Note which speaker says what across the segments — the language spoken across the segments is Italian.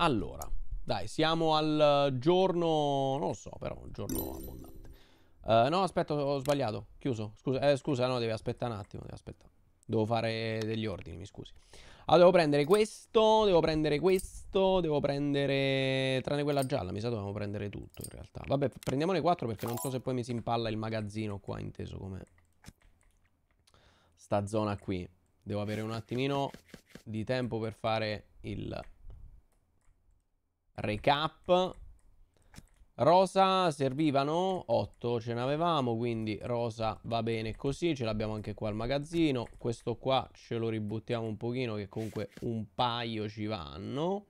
Speaker 1: Allora, dai, siamo al giorno... non lo so, però un giorno abbondante. Uh, no, aspetta, ho sbagliato. Chiuso. Scusa, eh, scusa, no, devi aspettare un attimo, devi aspettare. Devo fare degli ordini, mi scusi. Allora, ah, devo prendere questo, devo prendere questo, devo prendere... Tranne quella gialla, mi sa dovevamo prendere tutto in realtà. Vabbè, prendiamone quattro, perché non so se poi mi si impalla il magazzino qua, inteso come... Sta zona qui. Devo avere un attimino di tempo per fare il recap. Rosa servivano 8, ce n'avevamo, quindi rosa va bene così, ce l'abbiamo anche qua al magazzino. Questo qua ce lo ributtiamo un pochino che comunque un paio ci vanno.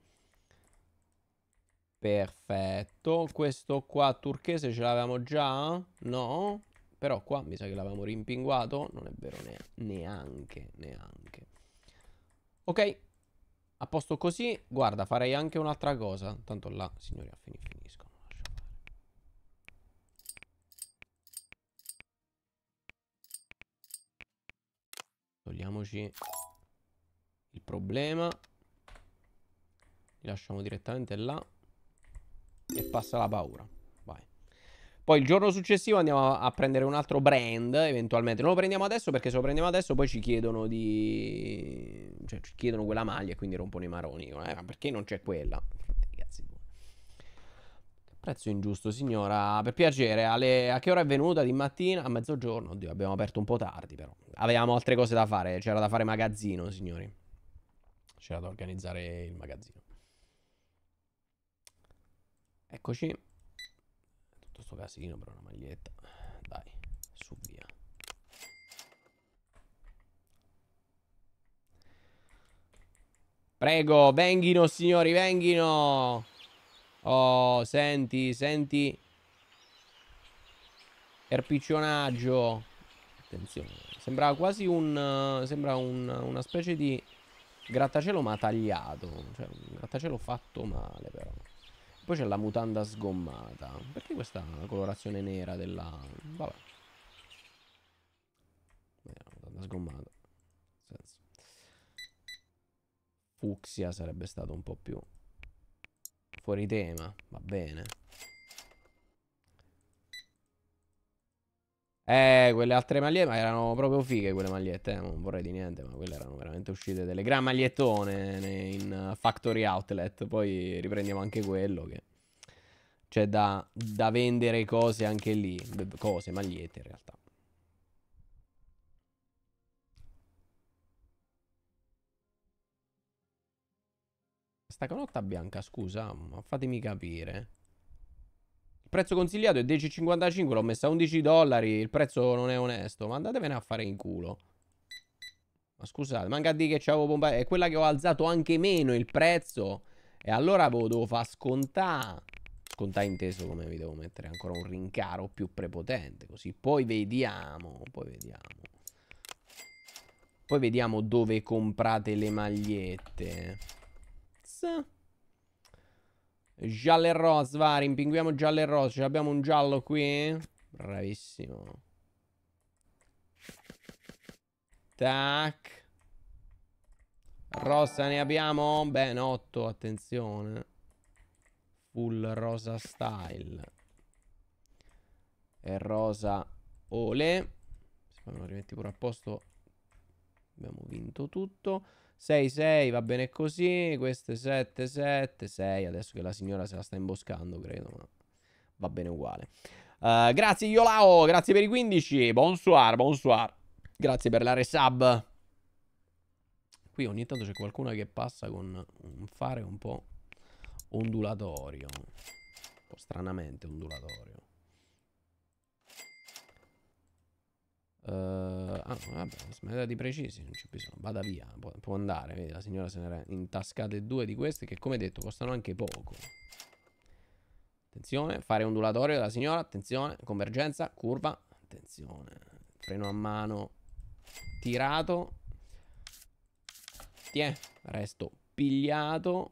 Speaker 1: Perfetto, questo qua turchese ce l'avevamo già? No, però qua mi sa che l'avevamo rimpinguato, non è vero ne neanche, neanche. Ok, a posto così, guarda, farei anche un'altra cosa. Tanto là, signori, affini finiscono. Togliamoci il problema. Li lasciamo direttamente là. E passa la paura. Poi il giorno successivo andiamo a prendere un altro brand, eventualmente. Non lo prendiamo adesso perché se lo prendiamo adesso poi ci chiedono di... Cioè ci chiedono quella maglia e quindi rompono i maroni. Eh, ma perché non c'è quella? Cazzi Prezzo ingiusto, signora. Per piacere, alle... a che ora è venuta? Di mattina? A mezzogiorno? Oddio, abbiamo aperto un po' tardi però. Avevamo altre cose da fare. C'era da fare magazzino, signori. C'era da organizzare il magazzino. Eccoci fatto sto casino per una maglietta dai su via Prego, venghino signori, venghino Oh, senti, senti Erpiccionaggio Attenzione Sembra quasi un... Sembra un, una specie di grattacielo ma tagliato Cioè, un grattacielo fatto male però poi c'è la mutanda sgommata. Perché questa colorazione nera della... Vabbè. la mutanda sgommata. Senso. Fucsia sarebbe stato un po' più... Fuori tema. Va bene. Eh, quelle altre magliette, ma erano proprio fighe quelle magliette, eh? non vorrei di niente, ma quelle erano veramente uscite delle gran magliettone in Factory Outlet, poi riprendiamo anche quello che c'è da, da vendere cose anche lì, cose, magliette in realtà. Questa canotta bianca, scusa, ma fatemi capire. Il prezzo consigliato è 10,55, l'ho messa a 11 dollari, il prezzo non è onesto, ma andatevene a fare in culo. Ma scusate, manca di che c'avevo bomba... È quella che ho alzato anche meno il prezzo. E allora boh, devo far scontare. Scontare inteso come vi devo mettere ancora un rincaro più prepotente. Così poi vediamo. Poi vediamo. Poi vediamo dove comprate le magliette. Sì. Giallo e rosa, va, rimpinguiamo giallo e rosa. Ce l'abbiamo un giallo qui. Bravissimo. Tac. Rosa ne abbiamo? Ben 8, attenzione. Full rosa style. E rosa ole. Se poi lo rimetti pure a posto. Abbiamo vinto tutto. 6, 6, va bene così. Queste 7, 7, 6. Adesso che la signora se la sta imboscando, credo, ma va bene uguale. Uh, grazie Iolao, grazie per i 15. Bonsoir, bonsoir. Grazie per la resub. Qui ogni tanto c'è qualcuno che passa con un fare un po' ondulatorio. Un po' stranamente ondulatorio. Uh, ah, vabbè, smetta di precisi, non c'è bisogno. Vada via, può, può andare. Vedi, la signora se ne era intascate due di queste che, come detto, costano anche poco. Attenzione, fare ondulatorio della signora, attenzione, convergenza, curva, attenzione. Freno a mano tirato. Tiè, resto pigliato.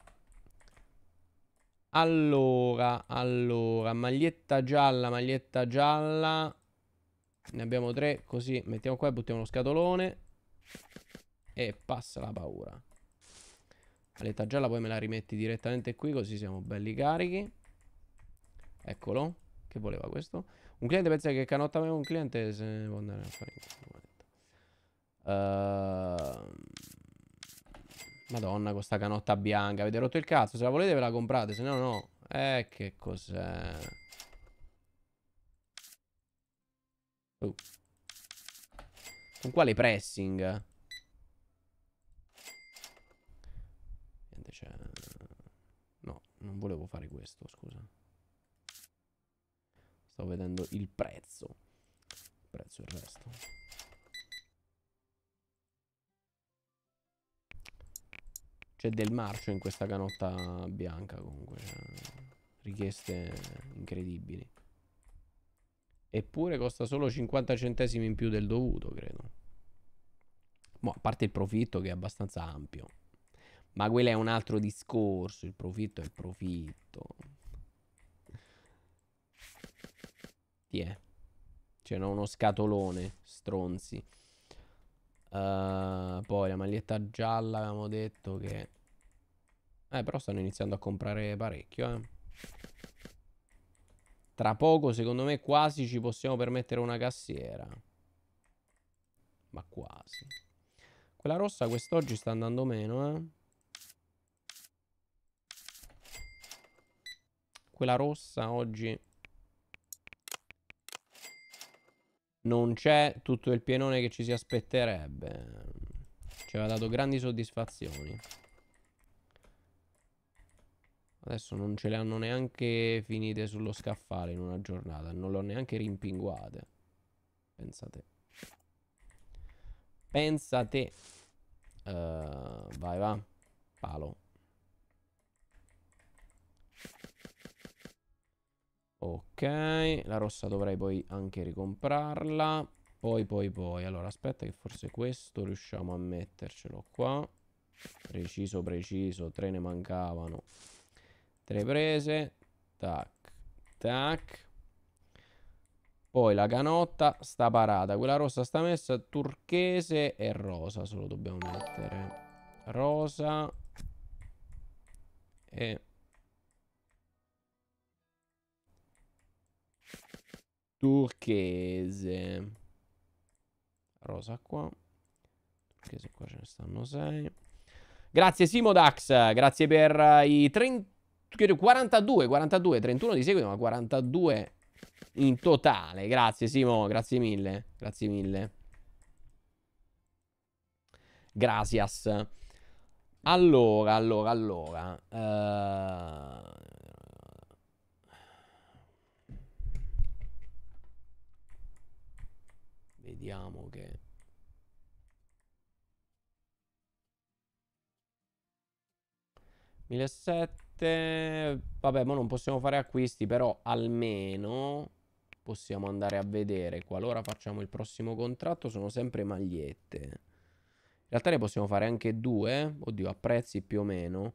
Speaker 1: Allora, allora, maglietta gialla, maglietta gialla. Ne abbiamo tre, così mettiamo qua e buttiamo lo scatolone. E passa la paura. Aletta gialla poi me la rimetti direttamente qui così siamo belli carichi. Eccolo. Che voleva questo? Un cliente pensa che canotta aveva un cliente se ne può andare a fare in questo momento. Uh... Madonna, con sta canotta bianca. Avete rotto il cazzo. Se la volete ve la comprate, se no no. Eh, che cos'è? Oh. Con quale pressing? Niente c'è... Cioè, no, non volevo fare questo, scusa. Stavo vedendo il prezzo. Il prezzo e il resto. C'è del marcio in questa canotta bianca comunque. Cioè, richieste incredibili. Eppure costa solo 50 centesimi in più del dovuto, credo. Boh, a parte il profitto che è abbastanza ampio. Ma quello è un altro discorso, il profitto è il profitto. Ti è. C'era uno scatolone, stronzi. Uh, poi la maglietta gialla avevamo detto che... Eh, però stanno iniziando a comprare parecchio, eh. Tra poco, secondo me, quasi ci possiamo permettere una cassiera. Ma quasi. Quella rossa quest'oggi sta andando meno, eh. Quella rossa oggi... Non c'è tutto il pienone che ci si aspetterebbe. Ci aveva dato grandi soddisfazioni. Adesso non ce le hanno neanche finite sullo scaffale in una giornata. Non le ho neanche rimpinguate. Pensate. Pensate. Uh, vai, va. Palo. Ok, la rossa dovrei poi anche ricomprarla. Poi, poi, poi. Allora, aspetta che forse questo riusciamo a mettercelo qua. Preciso, preciso. Tre ne mancavano. Tre prese. Tac. Tac. Poi la canotta sta parata. Quella rossa sta messa. Turchese e rosa se lo dobbiamo mettere. Rosa. E... Turchese. Rosa qua. Turchese qua ce ne stanno 6. Grazie Simodax, grazie per eh, i 30 42, 42, 31 di seguito, ma 42 in totale. Grazie Simo, grazie mille, grazie mille. Gracias. Allora, allora, allora. Uh... Vediamo che... Mille sette sicuramente... Vabbè, ma non possiamo fare acquisti, però almeno possiamo andare a vedere. Qualora facciamo il prossimo contratto, sono sempre magliette. In realtà ne possiamo fare anche due. Oddio, a prezzi più o meno.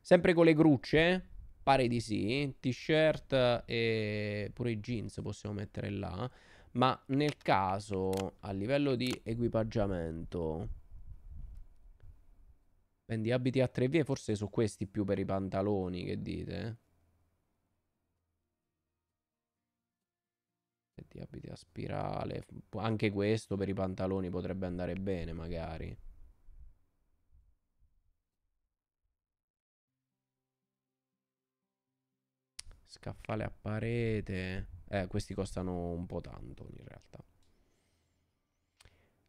Speaker 1: Sempre con le grucce? Pare di sì. T-shirt e pure i jeans possiamo mettere là. Ma nel caso, a livello di equipaggiamento... Vendi abiti a tre vie, forse su questi più per i pantaloni, che dite? Vendi eh? abiti a spirale. Anche questo per i pantaloni potrebbe andare bene, magari. Scaffale a parete. Eh, questi costano un po' tanto in realtà.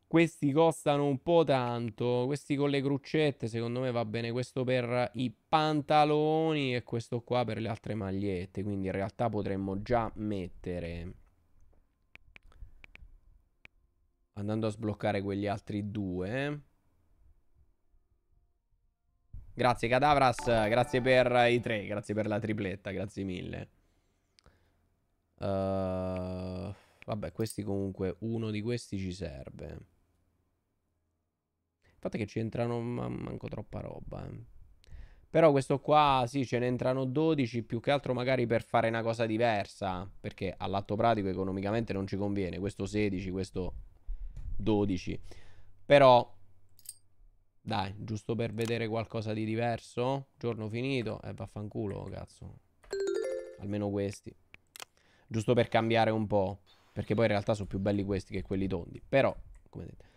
Speaker 1: Questi costano un po' tanto. Questi con le cruccette, secondo me va bene. Questo per i pantaloni e questo qua per le altre magliette. Quindi in realtà potremmo già mettere... Andando a sbloccare quegli altri due. Grazie Cadavras, grazie per i tre, grazie per la tripletta, grazie mille. Uh, vabbè, questi comunque, uno di questi ci serve. Il fatto è che ci entrano manco troppa roba. Eh. Però questo qua, sì, ce ne entrano 12, più che altro magari per fare una cosa diversa, perché all'atto pratico economicamente non ci conviene, questo 16, questo 12. Però, dai, giusto per vedere qualcosa di diverso, giorno finito, e eh, vaffanculo, cazzo. Almeno questi. Giusto per cambiare un po', perché poi in realtà sono più belli questi che quelli tondi. Però, come dite...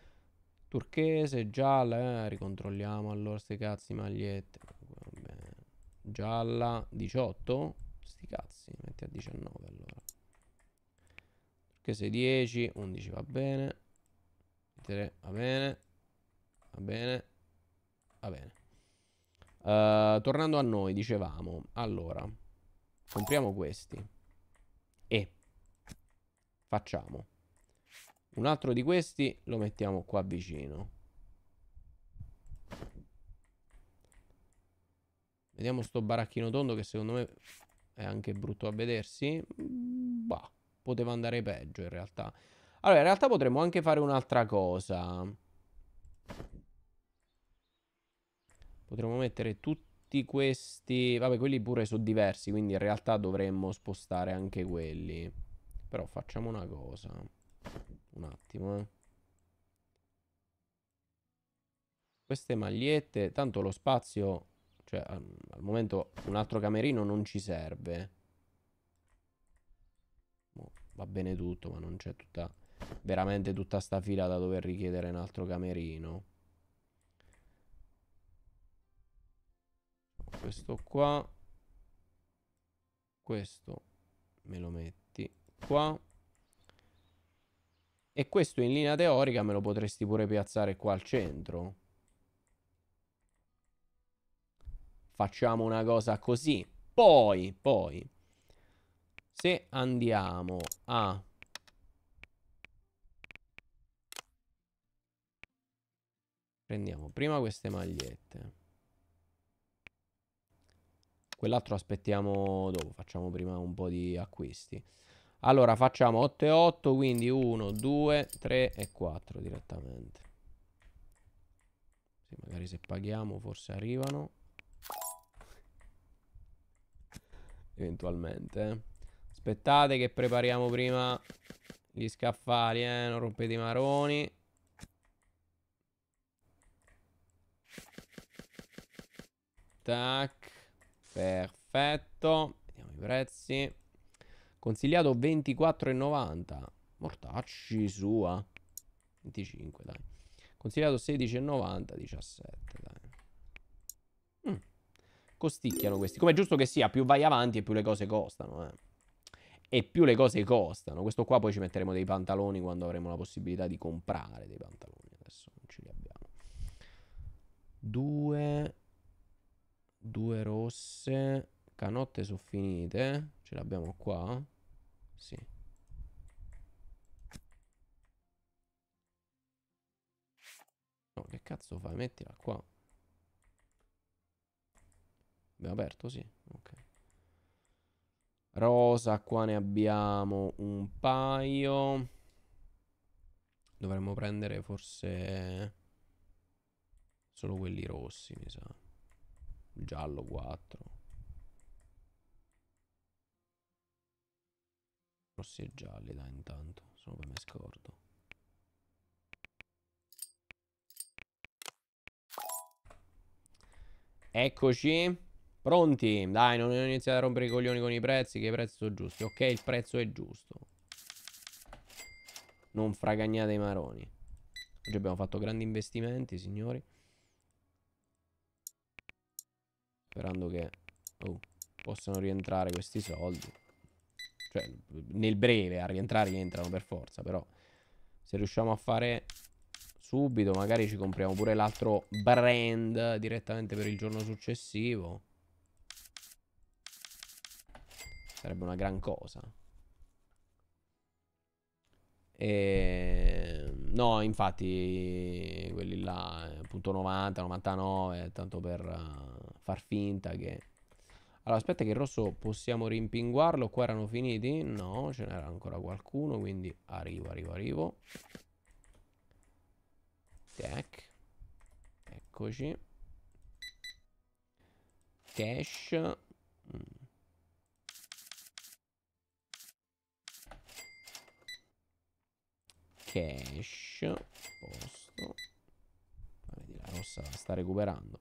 Speaker 1: Turchese, gialla, eh, ricontrolliamo allora sti cazzi magliette. Vabbè. Gialla, 18? Sti cazzi, metti a 19 allora. Turchese 10, 11 va bene. 3 va bene. Va bene. Va bene. Uh, tornando a noi, dicevamo, allora, compriamo questi e facciamo un altro di questi lo mettiamo qua vicino. Vediamo sto baracchino tondo che secondo me è anche brutto a vedersi. Mm, bah, poteva andare peggio in realtà. Allora, in realtà potremmo anche fare un'altra cosa. Potremmo mettere tutti questi... Vabbè, quelli pure sono diversi, quindi in realtà dovremmo spostare anche quelli. Però facciamo una cosa. Un attimo, eh. Queste magliette, tanto lo spazio, cioè al, al momento un altro camerino non ci serve. va bene tutto, ma non c'è tutta, veramente tutta sta fila da dover richiedere un altro camerino. Questo qua. Questo me lo metti qua. E questo in linea teorica me lo potresti pure piazzare qua al centro. Facciamo una cosa così. Poi, poi, se andiamo a... Prendiamo prima queste magliette. Quell'altro aspettiamo dopo, facciamo prima un po' di acquisti. Allora facciamo 8 e 8, quindi 1, 2, 3 e 4 direttamente. Sì, magari se paghiamo forse arrivano. Eventualmente. Eh. Aspettate che prepariamo prima gli scaffali, eh, non rompete i maroni. Tac. Perfetto. Vediamo i prezzi. Consigliato 24,90. Mortacci sua. 25, dai. Consigliato 16,90, 17, dai. Mm. Costicchiano questi. Come è giusto che sia, più vai avanti e più le cose costano, eh. E più le cose costano. Questo qua poi ci metteremo dei pantaloni quando avremo la possibilità di comprare dei pantaloni. Adesso non ce li abbiamo. Due... Due rosse. Canotte sono finite. Ce l'abbiamo qua. Sì. No, oh, che cazzo fai? Mettila qua. Abbiamo aperto, sì. Ok. Rosa, qua ne abbiamo un paio. Dovremmo prendere forse solo quelli rossi, mi sa. Giallo 4. Forse è gialli da intanto, solo che me scordo. Eccoci. Pronti? Dai, non iniziare a rompere i coglioni con i prezzi, che i prezzi sono giusti. Ok, il prezzo è giusto. Non fragagnate i maroni. Oggi abbiamo fatto grandi investimenti, signori. Sperando che oh, possano rientrare questi soldi. Cioè, nel breve a rientrare rientrano per forza, però se riusciamo a fare subito, magari ci compriamo pure l'altro brand direttamente per il giorno successivo. Sarebbe una gran cosa. E... Ehm, no, infatti, quelli là, eh, punto 90, 99, tanto per eh, far finta che allora, aspetta che il rosso possiamo rimpinguarlo. Qua erano finiti? No, ce n'era ancora qualcuno, quindi arrivo, arrivo, arrivo. Tac. Eccoci. Cash. Mm. Cash. Posto. Vedi, la rossa la sta recuperando.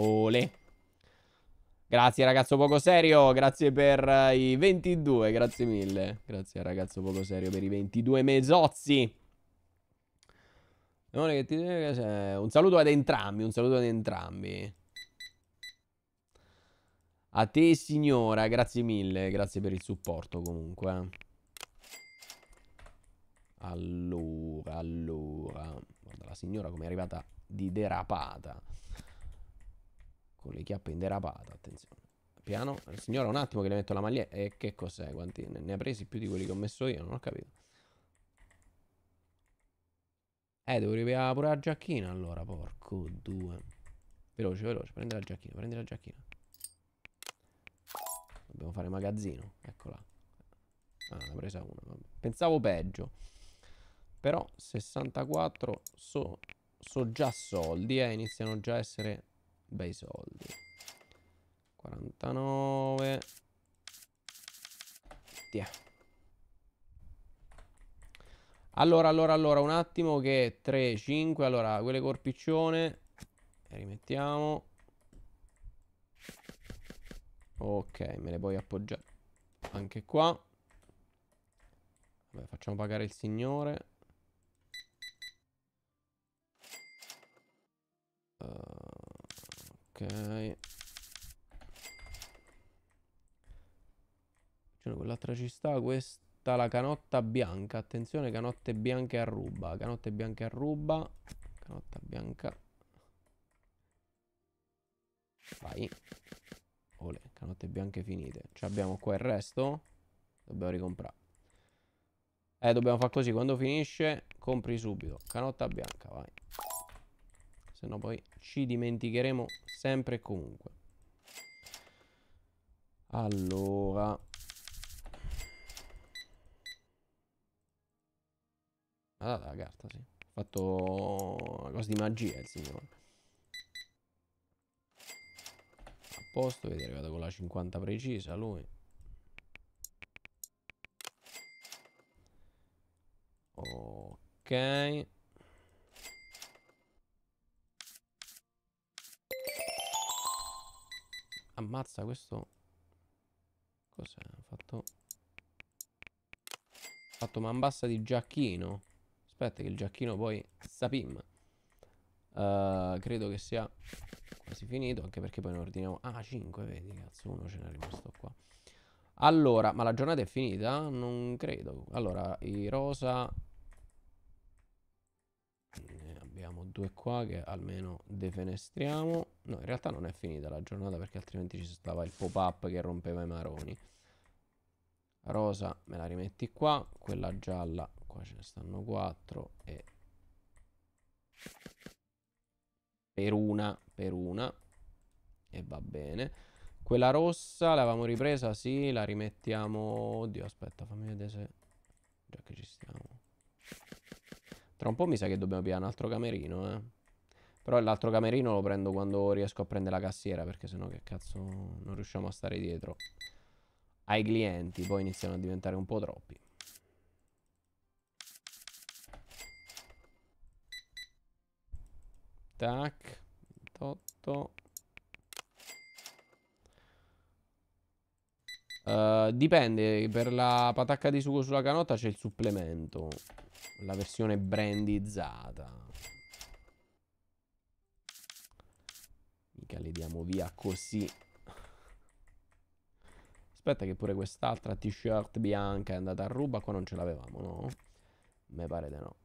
Speaker 1: Ole. Grazie ragazzo poco serio, grazie per eh, i 22, grazie mille. Grazie ragazzo poco serio per i 22 mezozzi. Un saluto ad entrambi, un saluto ad entrambi. A te signora, grazie mille, grazie per il supporto comunque. Allora, allora. Guarda la signora come è arrivata di derapata. Con le chiappe in derapata, attenzione. Piano. Signora, un attimo che le metto la maglietta. E eh, che cos'è? Quanti ne ha presi più di quelli che ho messo io? Non ho capito. Eh, devo ripiegare pure la giacchina allora, porco due. Veloce, veloce, prendi la giacchina, prendi la giacchina. Dobbiamo fare magazzino, eccola. Ah, ne ho presa una, Pensavo peggio. Però 64 so, so già soldi, eh, iniziano già a essere bei soldi 49 Tiè. Allora, allora, allora, un attimo che 3, 5, allora, quelle corpiccione e rimettiamo Ok, me le puoi appoggiare anche qua Vabbè, facciamo pagare il signore uh... Ok. Giuro, quell'altra ci sta. Questa, la canotta bianca. Attenzione, canotte bianche a ruba. Canotte bianche a ruba. Canotta bianca. Vai. Ole, canotte bianche finite. Ci abbiamo qua il resto? Dobbiamo ricomprare. Eh, dobbiamo fare così. Quando finisce, compri subito. Canotta bianca, vai se no poi ci dimenticheremo sempre e comunque. Allora... Ha ah, la carta, sì. Ha fatto una cosa di magia il signore. A posto, vedi, è arrivato con la 50 precisa lui. Ok. Ammazza questo Cos'è? Ha fatto Ha fatto mambassa di giacchino Aspetta che il giacchino poi Sapim uh, eh, Credo che sia quasi finito Anche perché poi ne ordiniamo Ah 5 vedi cazzo uno ce n'è rimasto qua Allora ma la giornata è finita? Non credo Allora i rosa abbiamo due qua che almeno defenestriamo. No, in realtà non è finita la giornata perché altrimenti ci stava il pop-up che rompeva i maroni. rosa me la rimetti qua, quella gialla, qua ce ne stanno quattro e per una, per una e va bene. Quella rossa l'avevamo ripresa, sì, la rimettiamo. Oddio, aspetta, fammi vedere se già che ci stiamo. Tra un po' mi sa che dobbiamo pigliare un altro camerino, eh. Però l'altro camerino lo prendo quando riesco a prendere la cassiera, perché sennò che cazzo non riusciamo a stare dietro ai clienti. Poi iniziano a diventare un po' troppi. Tac. 28. Uh, eh, dipende, per la patacca di sugo sulla canotta c'è il supplemento la versione brandizzata. Mica le diamo via così. Aspetta che pure quest'altra t-shirt bianca è andata a ruba. Qua non ce l'avevamo, no? Me pare di no.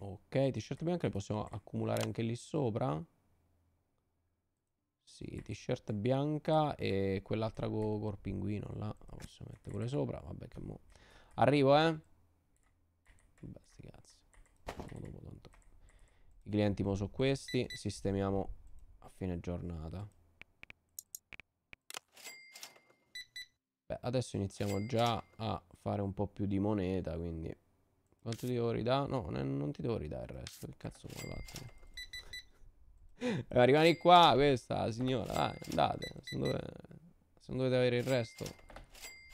Speaker 1: Ok, t-shirt bianca le possiamo accumulare anche lì sopra. Sì, t-shirt bianca e quell'altra col pinguino là. La possiamo mettere pure sopra. Vabbè che mo' Arrivo, eh. Basti cazzo. I clienti mo sono questi. Sistemiamo a fine giornata. Beh, adesso iniziamo già a fare un po' più di moneta, quindi... Quanto ti devo ridare? No, non ti devo ridare il resto. Che cazzo vuoi vattene? Eh, rimani qua, questa signora. Dai, andate. Se non dovete, se non dovete avere il resto,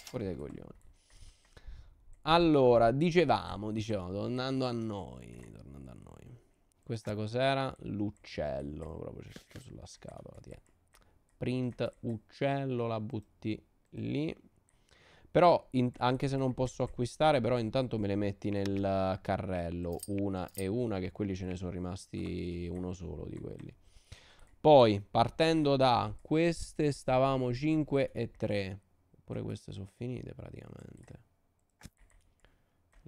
Speaker 1: fuori dai coglioni. Allora, dicevamo, dicevamo, tornando a noi, tornando a noi. Questa cos'era? L'uccello, proprio c'è sulla scatola, tiè. Print uccello, la butti lì. Però, in, anche se non posso acquistare, però intanto me le metti nel carrello, una e una, che quelli ce ne sono rimasti uno solo di quelli. Poi, partendo da queste, stavamo 5 e 3. Eppure queste sono finite praticamente.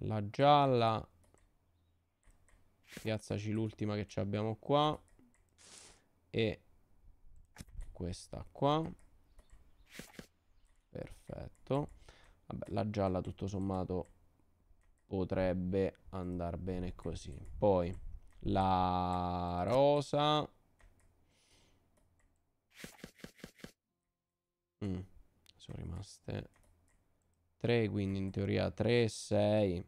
Speaker 1: La gialla Piazzaci l'ultima che abbiamo qua E Questa qua Perfetto Vabbè la gialla tutto sommato Potrebbe andare bene così Poi La rosa mm. Sono rimaste 3, quindi in teoria 3, 6.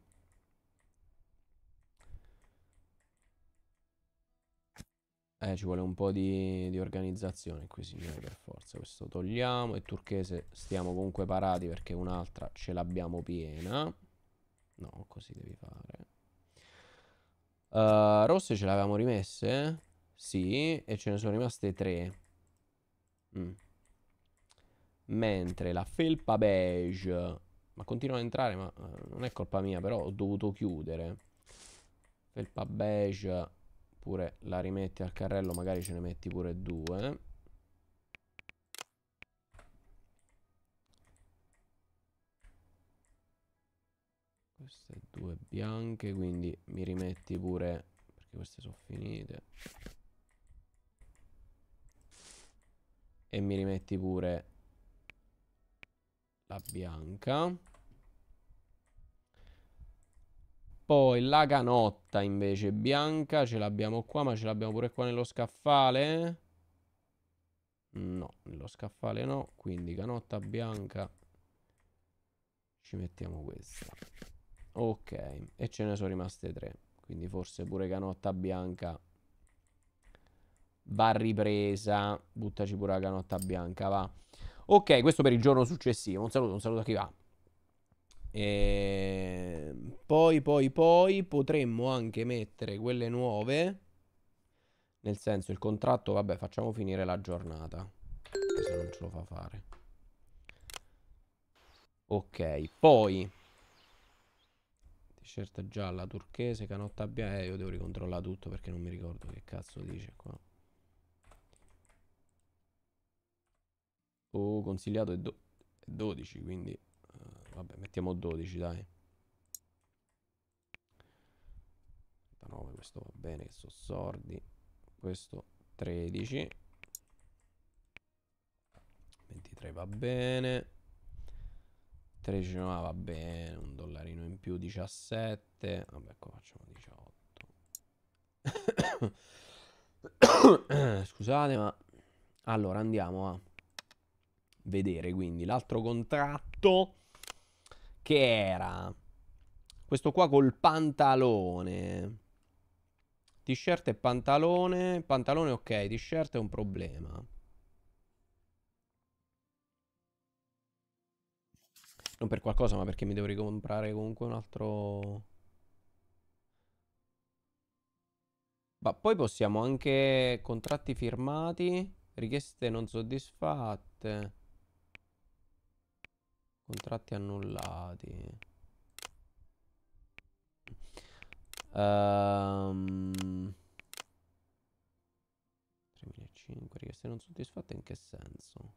Speaker 1: Eh, ci vuole un po' di, di organizzazione qui, signori per forza. Questo togliamo. E turchese stiamo comunque parati perché un'altra ce l'abbiamo piena. No, così devi fare. Uh, rosse ce le avevamo rimesse? Sì, e ce ne sono rimaste 3 Mm. Mentre la felpa beige ma continuano ad entrare, ma eh, non è colpa mia, però ho dovuto chiudere. Felpa beige, pure la rimetti al carrello, magari ce ne metti pure due. Queste due bianche, quindi mi rimetti pure, perché queste sono finite. E mi rimetti pure la bianca. Poi la canotta invece bianca ce l'abbiamo qua, ma ce l'abbiamo pure qua nello scaffale? No, nello scaffale no, quindi canotta bianca ci mettiamo questa. Ok, e ce ne sono rimaste tre, quindi forse pure canotta bianca va ripresa. Buttaci pure la canotta bianca, va. Ok, questo per il giorno successivo. Un saluto, un saluto a chi va. E ehm, poi, poi, poi potremmo anche mettere quelle nuove. Nel senso, il contratto, vabbè, facciamo finire la giornata. Se non ce lo fa fare. Ok, poi t-shirt gialla turchese, canotta bianca. Eh, io devo ricontrollare tutto perché non mi ricordo che cazzo dice qua. O consigliato è, 12, quindi uh, vabbè, mettiamo 12, dai. 39, questo va bene, che sono sordi. Questo 13. 23 va bene. 13 no, va bene, un dollarino in più, 17. Vabbè, qua ecco, facciamo 18. Scusate, ma allora andiamo a vedere quindi l'altro contratto che era questo qua col pantalone. T-shirt e pantalone. Pantalone ok, t-shirt è un problema. Non per qualcosa, ma perché mi devo ricomprare comunque un altro... Ma poi possiamo anche contratti firmati, richieste non soddisfatte. Contratti annullati. Um, 3.500 richieste non soddisfatte in che senso?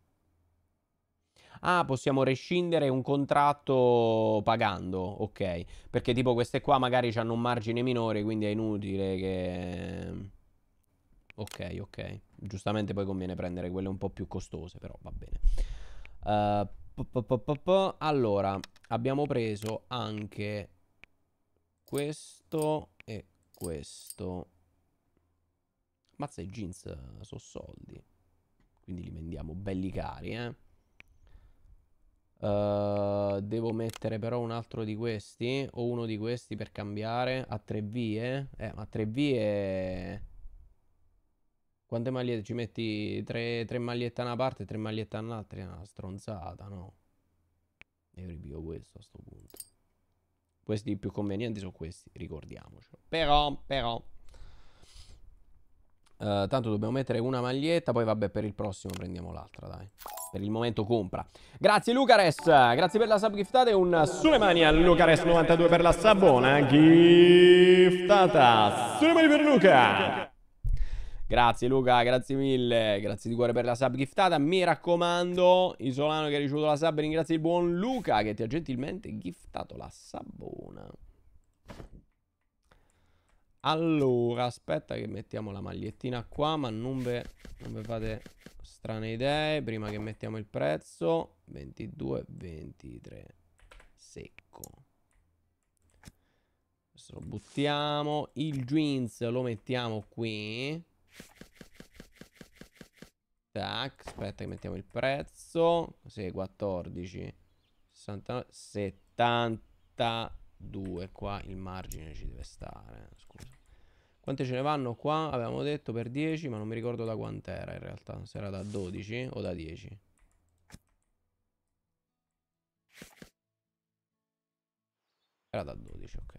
Speaker 1: Ah, possiamo rescindere un contratto pagando, ok. Perché tipo queste qua magari hanno un margine minore, quindi è inutile che... Ok, ok. Giustamente poi conviene prendere quelle un po' più costose, però va bene. Uh, allora, abbiamo preso anche questo e questo. Mazza i jeans eh, sono soldi. Quindi li vendiamo belli cari, eh. Uh, devo mettere però un altro di questi o uno di questi per cambiare a tre vie. Eh, ma tre vie quante magliette? Ci metti tre, tre magliette da una parte e tre magliette un'altra? È una stronzata, no? E io ripio questo a sto punto. Questi più convenienti sono questi, ricordiamocelo. Però, però... Uh, tanto dobbiamo mettere una maglietta, poi vabbè per il prossimo prendiamo l'altra, dai. Per il momento compra. Grazie Lucares, grazie per la sub giftata e un sulle mani a Lucares 92 per la sabona giftata. Sulle mani per Luca. Grazie Luca, grazie mille, grazie di cuore per la sub giftata. Mi raccomando, Isolano che ha ricevuto la sub, ringrazio il buon Luca che ti ha gentilmente giftato la sabona. Allora, aspetta che mettiamo la magliettina qua, ma non ve, non ve fate strane idee. Prima che mettiamo il prezzo, 22, 23, secco. Questo lo buttiamo. Il jeans lo mettiamo qui. Tac, aspetta che mettiamo il prezzo. Così 14. 69, 72. Qua il margine ci deve stare. Eh, scusa. Quante ce ne vanno qua? Avevamo detto per 10, ma non mi ricordo da quant'era in realtà. Se era da 12 o da 10. Era da 12, ok.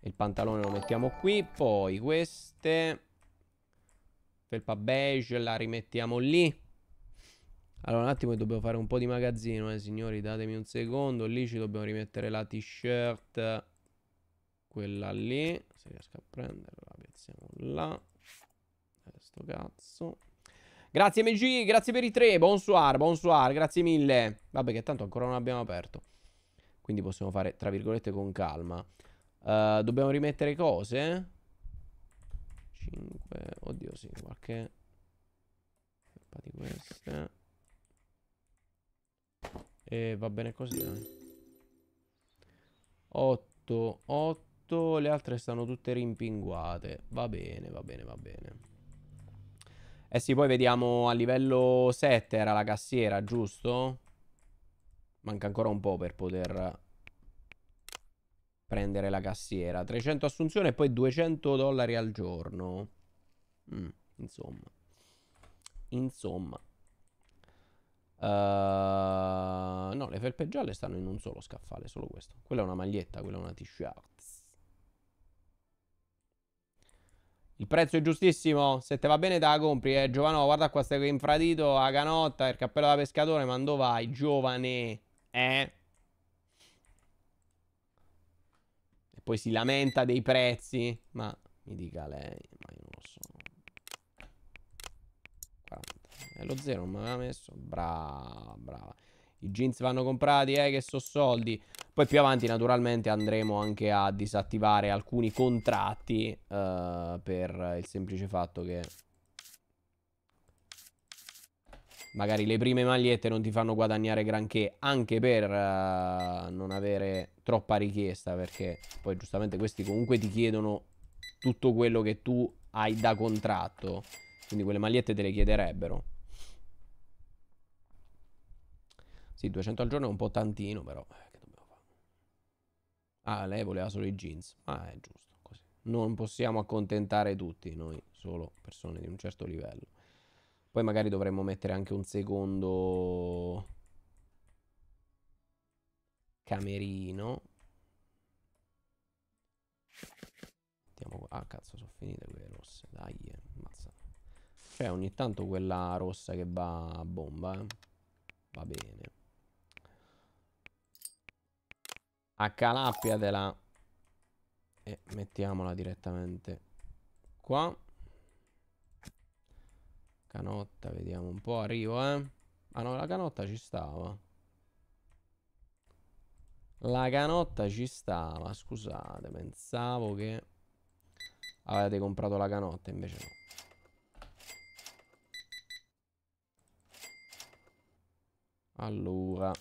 Speaker 1: Il pantalone lo mettiamo qui. Poi queste... Felpa beige, la rimettiamo lì. Allora, un attimo dobbiamo fare un po' di magazzino, eh, signori. Datemi un secondo. Lì ci dobbiamo rimettere la t-shirt. Quella lì. Se riesco a prenderla, la piazziamo là. questo eh, cazzo. Grazie MG, grazie per i tre. Bonsoir, bonsoir, grazie mille. Vabbè che tanto ancora non abbiamo aperto. Quindi possiamo fare, tra virgolette, con calma. Uh, dobbiamo rimettere cose. 5 oddio sì qualche mappa di queste e va bene così dai. 8 8 le altre stanno tutte rimpinguate va bene va bene va bene eh sì, poi vediamo a livello 7 era la cassiera, giusto? Manca ancora un po' per poter prendere la cassiera. 300 assunzioni e poi 200 dollari al giorno. Mm, insomma. Insomma. Uh, no, le felpe gialle stanno in un solo scaffale, solo questo. Quella è una maglietta, quella è una t-shirt. Il prezzo è giustissimo, se te va bene te la compri, eh. Giovano, guarda qua, stai infradito, a canotta, il cappello da pescatore, ma dove vai, giovane? Eh? poi si lamenta dei prezzi. Ma mi dica lei, ma io non lo so. 40. E eh, lo zero non me l'aveva messo. Brava, brava. I jeans vanno comprati, eh, che so soldi. Poi più avanti naturalmente andremo anche a disattivare alcuni contratti eh, per il semplice fatto che magari le prime magliette non ti fanno guadagnare granché anche per uh, non avere troppa richiesta perché poi giustamente questi comunque ti chiedono tutto quello che tu hai da contratto quindi quelle magliette te le chiederebbero sì 200 al giorno è un po' tantino però eh, ah lei voleva solo i jeans ah è giusto così non possiamo accontentare tutti noi solo persone di un certo livello poi magari dovremmo mettere anche un secondo camerino. Mettiamo qua. Ah, cazzo, sono finite quelle rosse. Dai, eh, mazza. Cioè, ogni tanto quella rossa che va a bomba, eh. Va bene. Accalappiatela. E eh, mettiamola direttamente qua. Canotta, vediamo un po'. Arrivo, eh. Ah no, la canotta ci stava. La canotta ci stava, scusate, pensavo che avete comprato la canotta, invece no. Allora.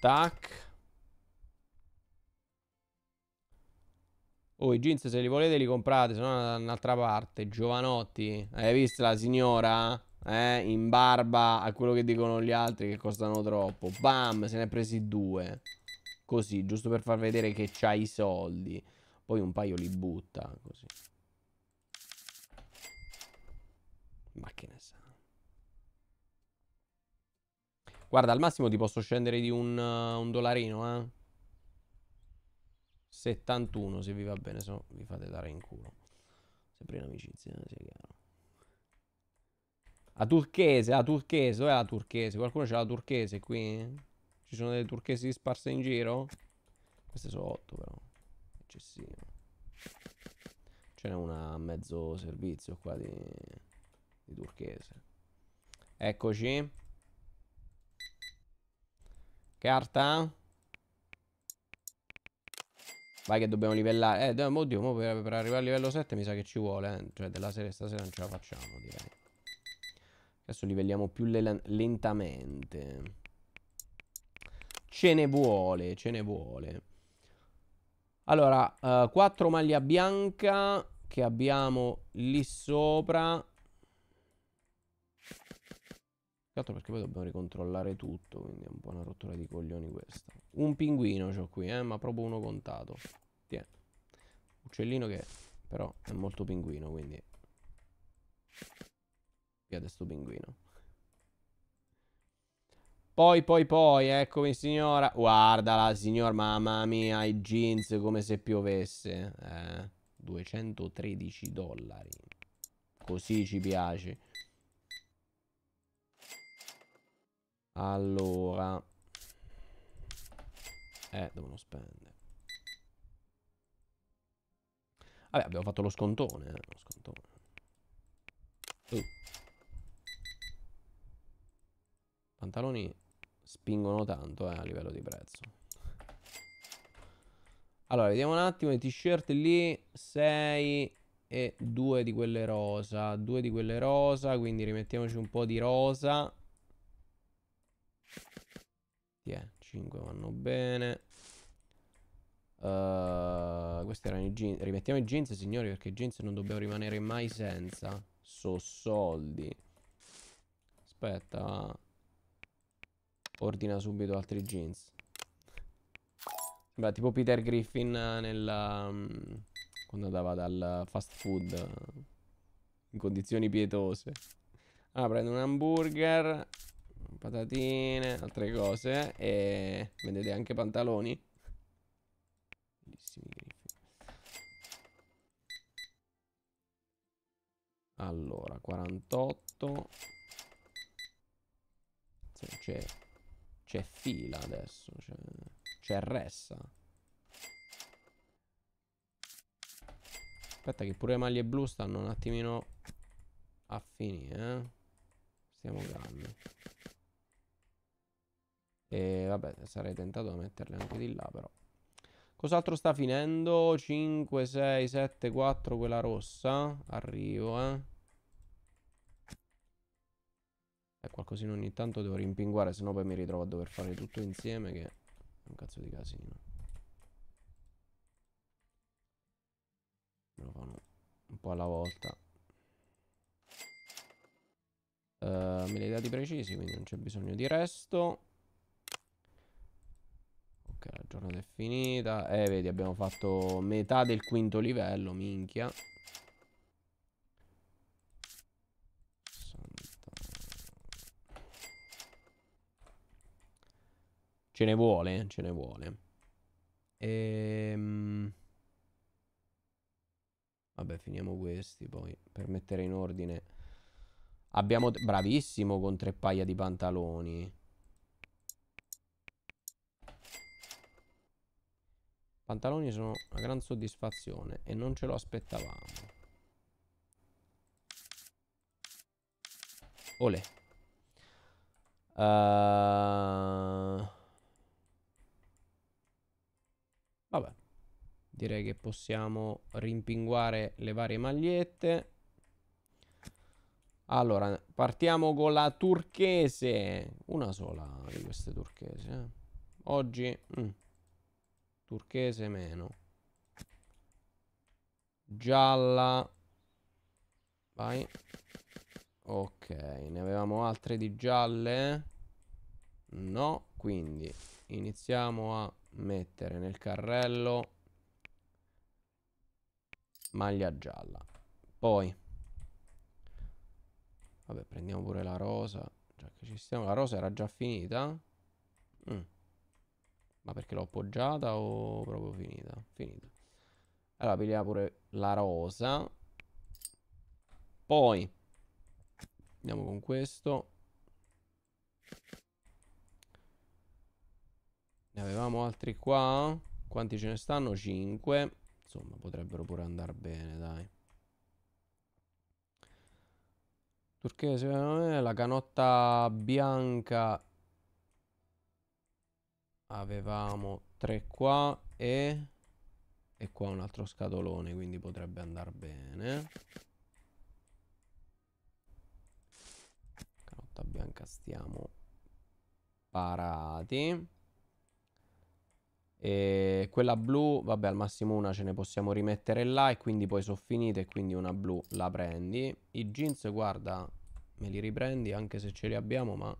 Speaker 1: Tac. Oh, i jeans se li volete li comprate, se no da un'altra parte. Giovanotti, hai visto la signora? Eh, in barba a quello che dicono gli altri che costano troppo. Bam, se ne è presi due. Così, giusto per far vedere che c'ha i soldi. Poi un paio li butta, così. Ma che ne sa. Guarda, al massimo ti posso scendere di un, uh, un dollarino, eh. 71 se vi va bene, se no vi fate dare in culo. Sempre in amicizia, sia chiaro. La turchese, la turchese, dov'è la turchese? Qualcuno c'è la turchese qui? Ci sono delle turchesi sparse in giro? Queste sono 8 però. Eccessivo. Ce n'è una a mezzo servizio qua di, di turchese. Eccoci. Carta. Vai che dobbiamo livellare. Eh, oddio, mo per, per, arrivare al livello 7 mi sa che ci vuole. Eh. Cioè, della serie stasera non ce la facciamo, direi. Adesso livelliamo più le lentamente. Ce ne vuole, ce ne vuole. Allora, uh, eh, 4 maglia bianca che abbiamo lì sopra altro perché poi dobbiamo ricontrollare tutto, quindi è un po' una rottura di coglioni questa. Un pinguino c'ho qui, eh, ma proprio uno contato. Tieni. Uccellino che però è molto pinguino, quindi... Via adesso pinguino. Poi, poi, poi, eccomi signora. Guardala, signor, mamma mia, i jeans come se piovesse. Eh, 213 dollari. Così ci piace. Allora. Eh, devono spendere. Vabbè, abbiamo fatto lo scontone. Eh, lo scontone. Uh. Pantaloni spingono tanto eh, a livello di prezzo. Allora, vediamo un attimo le t-shirt lì. 6 e 2 di quelle rosa. 2 di quelle rosa, quindi rimettiamoci un po' di rosa. Yeah, 5 vanno bene. Uh, questi erano i jeans. Rimettiamo i jeans, signori, perché i jeans non dobbiamo rimanere mai senza. So soldi. Aspetta. Ordina subito altri jeans. Beh, tipo Peter Griffin nella... Mm, quando andava dal fast food. In condizioni pietose. Ah, prendo un hamburger patatine, altre cose. E vendete anche pantaloni. Bellissimi Allora, 48. C'è, c'è fila adesso. C'è ressa. Aspetta che pure le maglie blu stanno un attimino a finire. Eh? Stiamo calmi. E vabbè, sarei tentato di metterle anche di là però. Cos'altro sta finendo? 5, 6, 7, 4 quella rossa. Arrivo, eh. E qualcosina ogni tanto devo rimpinguare, sennò poi mi ritrovo a dover fare tutto insieme che è un cazzo di casino. Me lo fanno un po' alla volta. Uh, me li hai dati precisi, quindi non c'è bisogno di resto la giornata è finita. Eh, vedi, abbiamo fatto metà del quinto livello, minchia. Ce ne vuole, ce ne vuole. Ehm... Vabbè, finiamo questi poi per mettere in ordine. Abbiamo... Bravissimo con tre paia di pantaloni. Pantaloni sono una gran soddisfazione e non ce lo aspettavamo. Ole. Uh... Vabbè. Direi che possiamo rimpinguare le varie magliette. Allora, partiamo con la turchese. Una sola di queste turchese. Eh. Oggi... Mm. Turchese meno. Gialla. Vai. Ok, ne avevamo altre di gialle? No, quindi iniziamo a mettere nel carrello maglia gialla. Poi Vabbè, prendiamo pure la rosa, già che ci stiamo. La rosa era già finita. Mm. Ma perché l'ho appoggiata o proprio finita? Finita. Allora, pigliamo pure la rosa. Poi, andiamo con questo. Ne avevamo altri qua. Quanti ce ne stanno? 5. Insomma, potrebbero pure andare bene, dai. Turchese, eh, la canotta bianca Avevamo tre qua e... E qua un altro scatolone, quindi potrebbe andare bene. Canotta bianca, stiamo parati. E quella blu, vabbè, al massimo una ce ne possiamo rimettere là e quindi poi sono finite e quindi una blu la prendi. I jeans, guarda, me li riprendi anche se ce li abbiamo, ma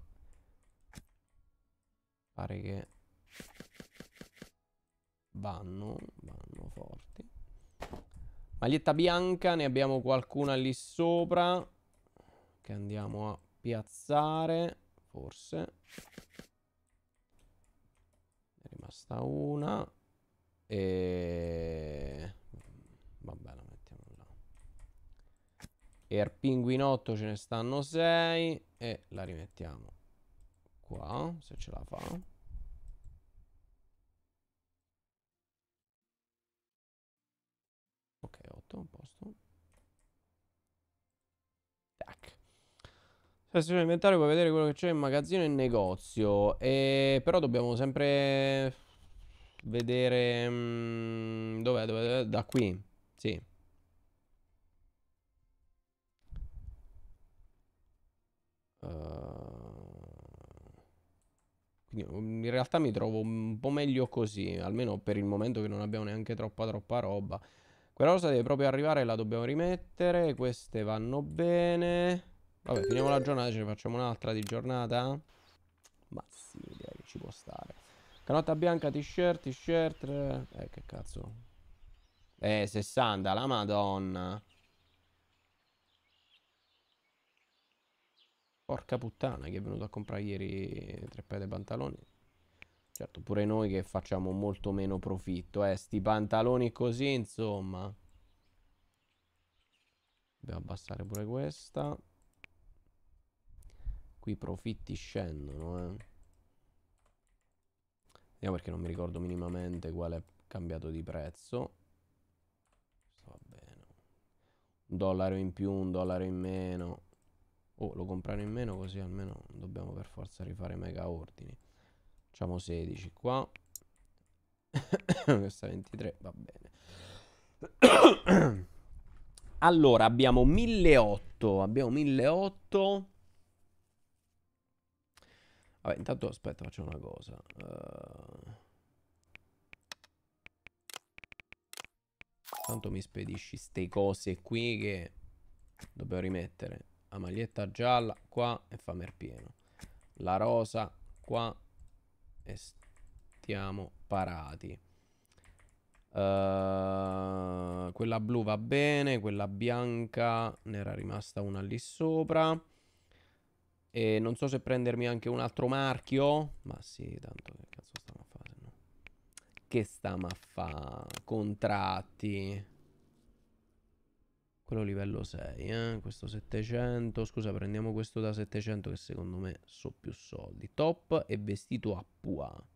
Speaker 1: pare che Vanno, vanno forti. Maglietta bianca, ne abbiamo qualcuna lì sopra. Che andiamo a piazzare, forse. È rimasta una. E... Vabbè, la mettiamo là. E al pinguinotto ce ne stanno 6. E la rimettiamo qua, se ce la fa. posto, un posto. Tac. Sessione inventario puoi vedere quello che c'è in magazzino e in negozio. E però dobbiamo sempre vedere... Mh, mm, dov'è, dov'è? Da qui. Sì. Eh, mm, in realtà mi trovo un po' meglio così, almeno per il momento che non abbiamo neanche troppa troppa roba. Quella rosa deve proprio arrivare, la dobbiamo rimettere. Queste vanno bene. Vabbè, finiamo la giornata, ce ne facciamo un'altra di giornata. Ma sì, direi che ci può stare. Canotta bianca, t-shirt, t-shirt. Eh, che cazzo. Eh, 60, la madonna. Porca puttana, Chi è venuto a comprare ieri tre paia di pantaloni. Certo, pure noi che facciamo molto meno profitto, eh. Sti pantaloni così, insomma. Dobbiamo abbassare pure questa. Qui i profitti scendono, eh. Vediamo perché non mi ricordo minimamente quale è cambiato di prezzo. Va bene. Un dollaro in più, un dollaro in meno. Oh, lo comprano in meno così almeno non dobbiamo per forza rifare mega ordini. Facciamo 16 qua. Questa 23, va bene. allora, abbiamo 1008. Abbiamo 1008. Vabbè, intanto aspetta, faccio una cosa. Uh... mi spedisci ste cose qui che dobbiamo rimettere. La maglietta gialla qua e fammer pieno. La rosa qua e stiamo parati. Uh, quella blu va bene, quella bianca ne era rimasta una lì sopra. E non so se prendermi anche un altro marchio. Ma sì, tanto che cazzo stiamo a fare? No? Che stiamo a fare? Contratti. Quello livello 6, eh? questo 700, scusa prendiamo questo da 700 che secondo me so più soldi. Top e vestito a pua.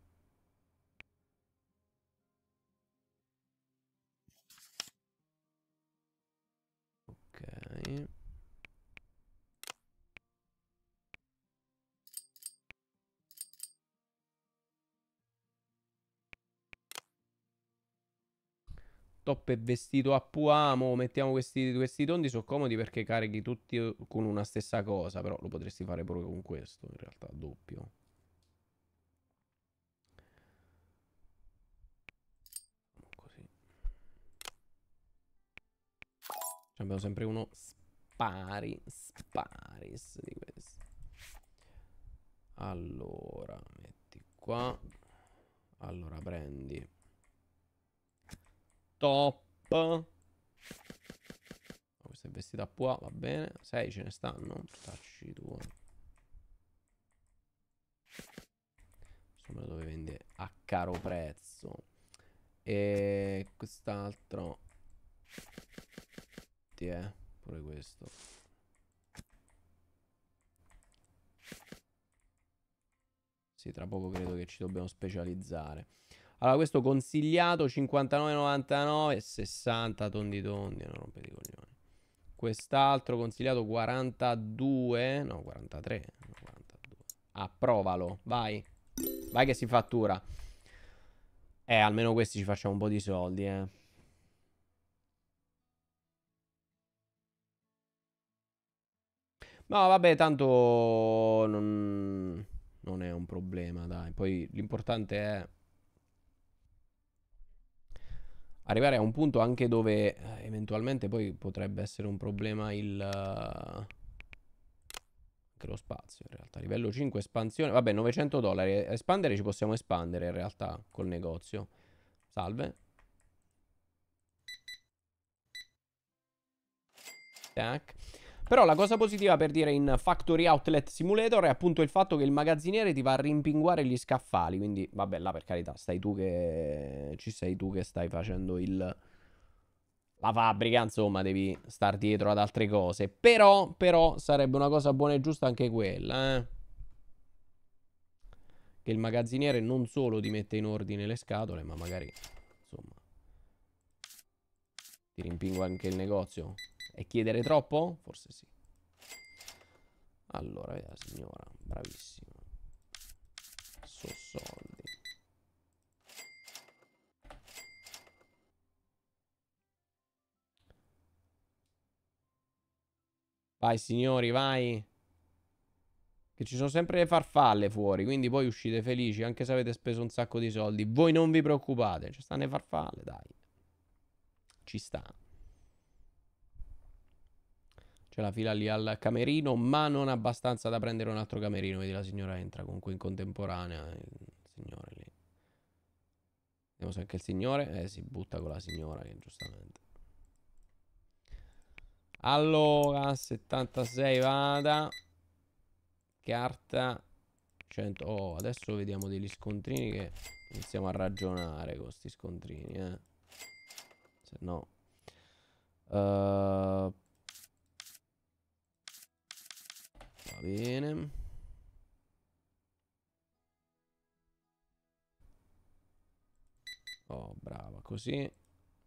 Speaker 1: Ok. top e vestito a puamo, mettiamo questi, questi tondi, sono comodi perché carichi tutti con una stessa cosa, però lo potresti fare pure con questo, in realtà, doppio. Così. Abbiamo sempre uno spari, sparis di questi. Allora, metti qua. Allora, prendi top. Ah, questa è vestita qua, va bene. 6 ce ne stanno. Tacci due. Questo me lo dove vendere a caro prezzo. E quest'altro. Ti è pure questo. Sì, tra poco credo che ci dobbiamo specializzare. Allora, questo consigliato 59,99 60 tondi tondi, non rompete i coglioni. Quest'altro consigliato 42, no 43, no, 42. Ah, vai. Vai che si fattura. Eh, almeno questi ci facciamo un po' di soldi, eh. No, vabbè, tanto non, non è un problema, dai. Poi l'importante è arrivare a un punto anche dove eh, eventualmente poi potrebbe essere un problema il... Uh, eh, lo spazio in realtà. Livello 5 espansione. Vabbè, 900 dollari. Eh, espandere ci possiamo espandere in realtà col negozio. Salve. Tac. Però la cosa positiva per dire in Factory Outlet Simulator è appunto il fatto che il magazziniere ti va a rimpinguare gli scaffali. Quindi, vabbè, là per carità, stai tu che. Ci sei tu che stai facendo il. La fabbrica, insomma, devi star dietro ad altre cose. Però, però, sarebbe una cosa buona e giusta anche quella, eh. Che il magazziniere non solo ti mette in ordine le scatole, ma magari, insomma, ti rimpingua anche il negozio. È chiedere troppo? Forse sì. Allora, vediamo, signora, bravissima. So soldi. Vai, signori, vai. Che ci sono sempre le farfalle fuori, quindi poi uscite felici, anche se avete speso un sacco di soldi. Voi non vi preoccupate, ci stanno le farfalle, dai. Ci stanno. C'è la fila lì al camerino, ma non abbastanza da prendere un altro camerino. Vedi, la signora entra comunque in contemporanea. Il signore lì. Vediamo se anche il signore. Eh, si butta con la signora, che giustamente. Allora, 76 vada. Carta. 100. Oh, adesso vediamo degli scontrini che iniziamo a ragionare con questi scontrini, eh. Se no... Uh, bene. Oh, brava, così.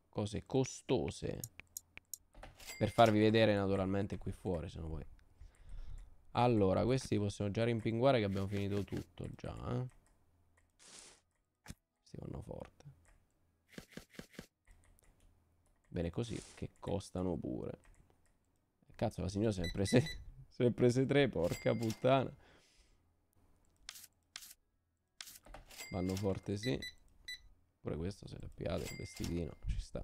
Speaker 1: Cose costose. Per farvi vedere naturalmente qui fuori, se no poi... Allora, questi possiamo già rimpinguare che abbiamo finito tutto già, eh? Questi vanno forte. Bene così, che costano pure. Cazzo, la signora sempre se... Se ne è prese tre, porca puttana. Vanno forte, sì. Pure questo se l'è piato, il vestitino, ci sta.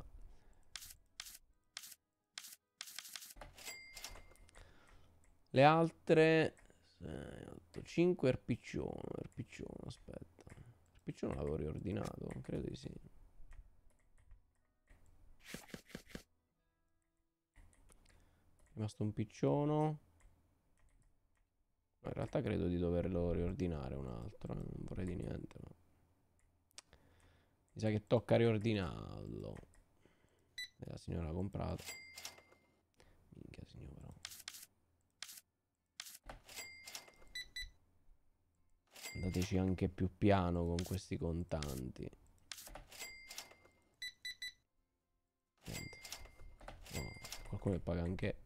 Speaker 1: Le altre... 6, 8, 5 erpiccione, erpiccione, aspetta. Erpiccione l'avevo riordinato, credo di sì. È rimasto un picciono in realtà credo di doverlo riordinare un altro, eh, non vorrei di niente. Ma... Mi sa che tocca riordinarlo. La signora ha comprato. Minchia signora Andateci anche più piano con questi contanti. Niente. Oh, qualcuno che paga anche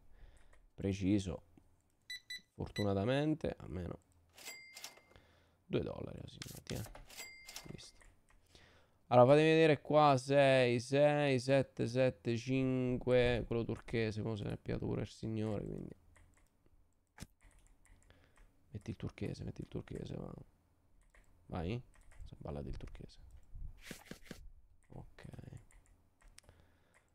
Speaker 1: preciso. Fortunatamente, almeno 2 dollari assegnati, eh. Visto. Allora, fatemi vedere qua 6, 6, 7, 7, 5. Quello turchese, come se ne è piato pure il signore, quindi. Metti il turchese, metti il turchese, va. Vai. Si balla del turchese. Ok.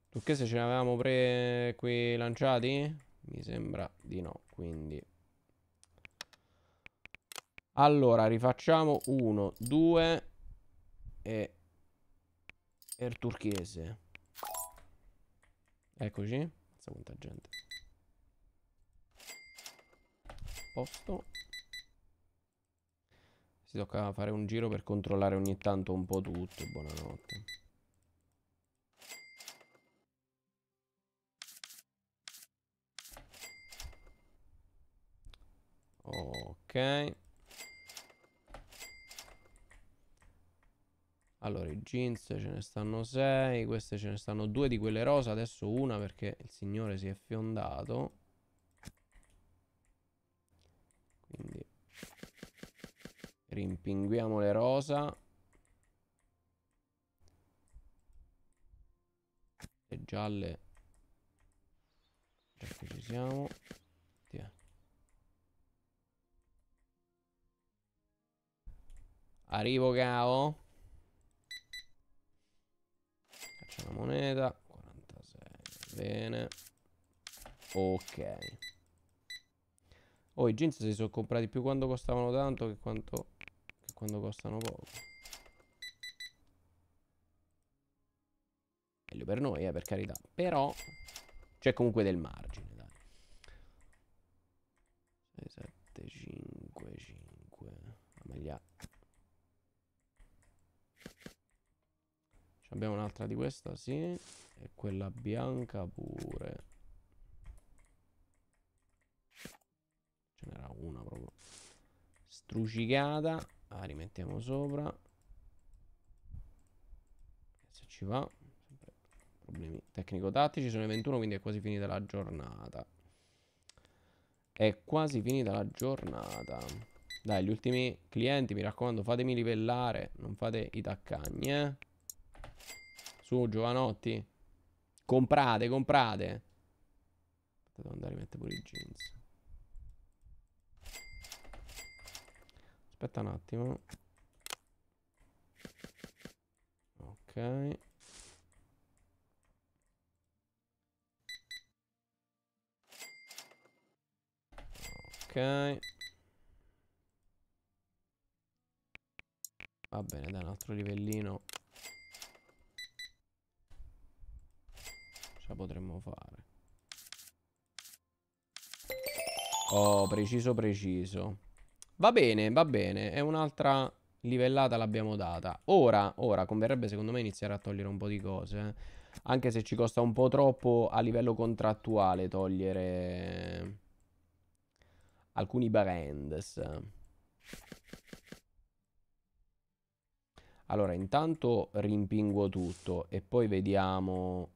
Speaker 1: Turchese ce l'avevamo pre qui lanciati? Mi sembra di no, quindi allora, rifacciamo 1, 2 e il turchese. Eccoci. Pensa quanta gente. Posto. Si tocca fare un giro per controllare ogni tanto un po' tutto. Buonanotte. Ok. Allora, i jeans ce ne stanno 6. Queste ce ne stanno 2 di quelle rosa. Adesso una perché il signore si è fiondato. Quindi rimpinguiamo le rosa. Le gialle. Già che ci siamo. Tiè. Arrivo, cao. c'è una moneta 46 bene ok oh i jeans si sono comprati più quando costavano tanto che, quanto, che quando costano poco meglio per noi eh per carità però c'è comunque del margine dai 6 7 5 5 la maglia Abbiamo un'altra di questa, sì. E quella bianca pure. Ce n'era una proprio. Strucicata. La rimettiamo sopra. Se ci va. Sempre problemi tecnico-tattici. Sono le 21, quindi è quasi finita la giornata. È quasi finita la giornata. Dai, gli ultimi clienti, mi raccomando, fatemi livellare. Non fate i taccagni, eh. Su, giovanotti. Comprate, comprate. Devo andare a rimettere pure i jeans. Aspetta un attimo. Ok. Ok. Va bene, dai, un altro livellino. la potremmo fare. Oh, preciso, preciso. Va bene, va bene. È un'altra livellata l'abbiamo data. Ora, ora, converrebbe secondo me iniziare a togliere un po' di cose. Eh? Anche se ci costa un po' troppo a livello contrattuale togliere alcuni brands. Allora, intanto rimpingo tutto e poi vediamo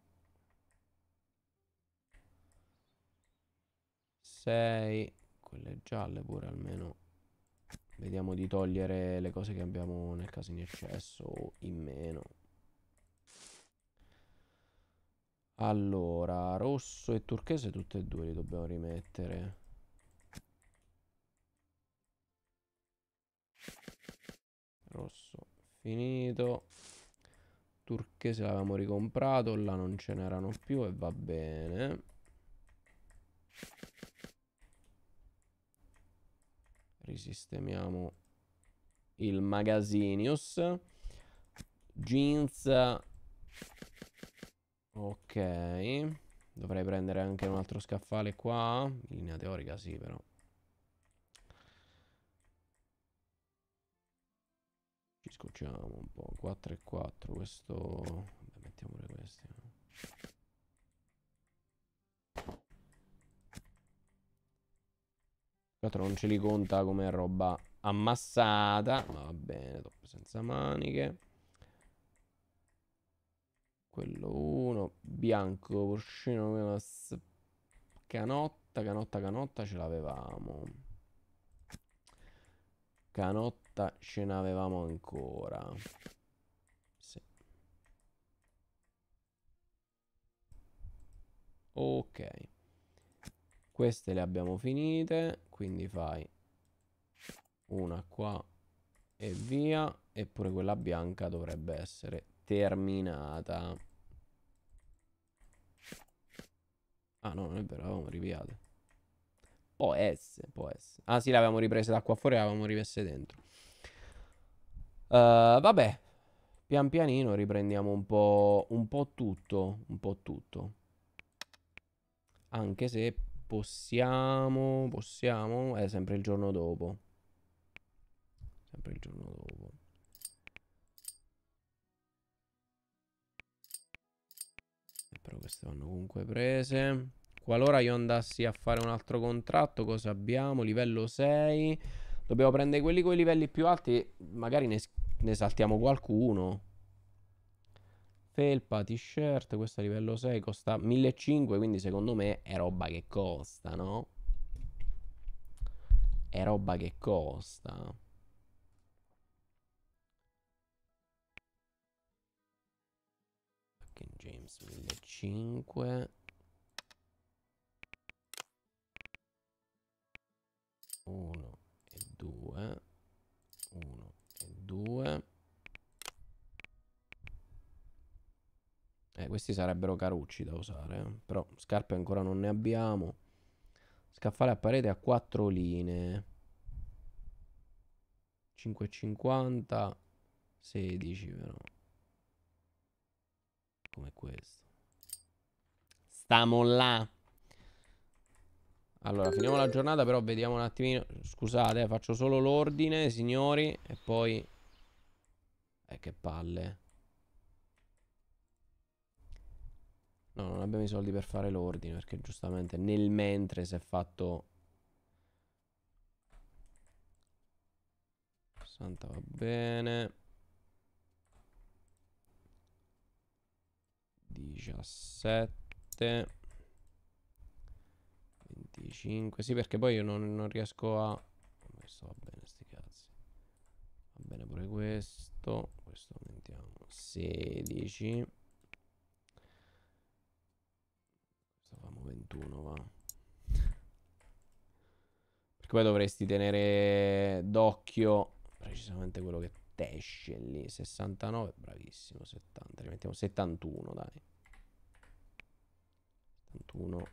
Speaker 1: 6 quelle gialle pure almeno vediamo di togliere le cose che abbiamo nel caso in eccesso o in meno allora rosso e turchese tutte e due li dobbiamo rimettere rosso finito turchese l'avevamo ricomprato là non ce n'erano più e va bene Risistemiamo il Magasinius. Jeans. Ok. Dovrei prendere anche un altro scaffale qua. In linea teorica sì, però. Ci scocciamo un po'. 4 e 4. Questo... Beh, mettiamo pure questi. L'altro non ce li conta come roba ammassata. Ma va bene, top senza maniche. Quello uno Bianco, porcino, canotta, canotta, canotta ce l'avevamo. Canotta ce n'avevamo ancora. Sì. Ok. Queste le abbiamo finite, quindi fai una qua e via. Eppure quella bianca dovrebbe essere terminata. Ah no, non è vero, l'avevamo ripiate. Può essere, può essere. Ah sì, l'avevamo ripresa da qua fuori e le avevamo dentro. Uh, vabbè, pian pianino riprendiamo un po', un po' tutto, un po' tutto. Anche se Possiamo, possiamo, è sempre il giorno dopo. Sempre il giorno dopo. Eh, però queste vanno comunque prese. Qualora io andassi a fare un altro contratto, cosa abbiamo? Livello 6. Dobbiamo prendere quelli con i livelli più alti. Magari ne, ne saltiamo qualcuno felpa, t-shirt, questo a livello 6 costa 1500, quindi secondo me è roba che costa, no? È roba che costa. Fucking James 1500. Uno e due. Uno e due. Eh, questi sarebbero carucci da usare, eh. però scarpe ancora non ne abbiamo. Scaffale a parete a 4 linee. 5,50, 16 però. Come questo. Stiamo là. Allora, finiamo la giornata, però vediamo un attimino. Scusate, eh, faccio solo l'ordine, signori, e poi... Eh, che palle. No, non abbiamo i soldi per fare l'ordine perché giustamente nel mentre si è fatto... 60 va bene. 17. 25. Sì, perché poi io non, non riesco a... Questo va bene, sti cazzi. Va bene pure questo. Questo aumentiamo. 16. 21 va. Perché poi dovresti tenere d'occhio precisamente quello che esce lì. 69, bravissimo, 70. Rimettiamo 71, dai. 71.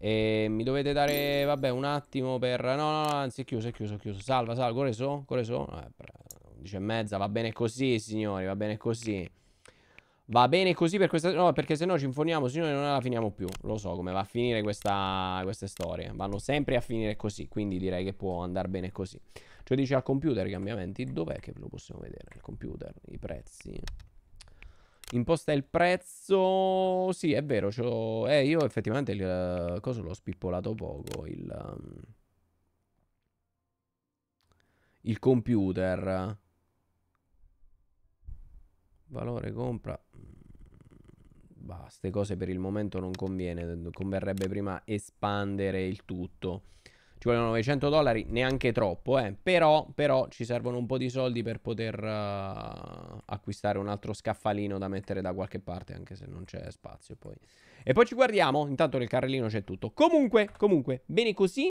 Speaker 1: E mi dovete dare, vabbè, un attimo per... No, no, no, anzi, è chiuso, è chiuso, è chiuso. Salva, salva, corre so, corre so. Eh, 11 e mezza, va bene così, signori, va bene così. Va bene così per questa... No, perché se no ci infoniamo, se no non la finiamo più. Lo so come va a finire questa... queste storie. Vanno sempre a finire così, quindi direi che può andare bene così. Cioè dice al computer i cambiamenti. Dov'è che lo possiamo vedere? Il computer, i prezzi. Imposta il prezzo... Sì, è vero, Eh, io effettivamente il... Eh, cosa l'ho spippolato poco, il... Ehm, il computer valore compra mm, basta, cose per il momento non conviene, converrebbe prima espandere il tutto. Ci vogliono 900 dollari, neanche troppo, eh. però, però ci servono un po' di soldi per poter uh, acquistare un altro scaffalino da mettere da qualche parte, anche se non c'è spazio poi. E poi ci guardiamo, intanto nel carrellino c'è tutto. Comunque, comunque, bene così.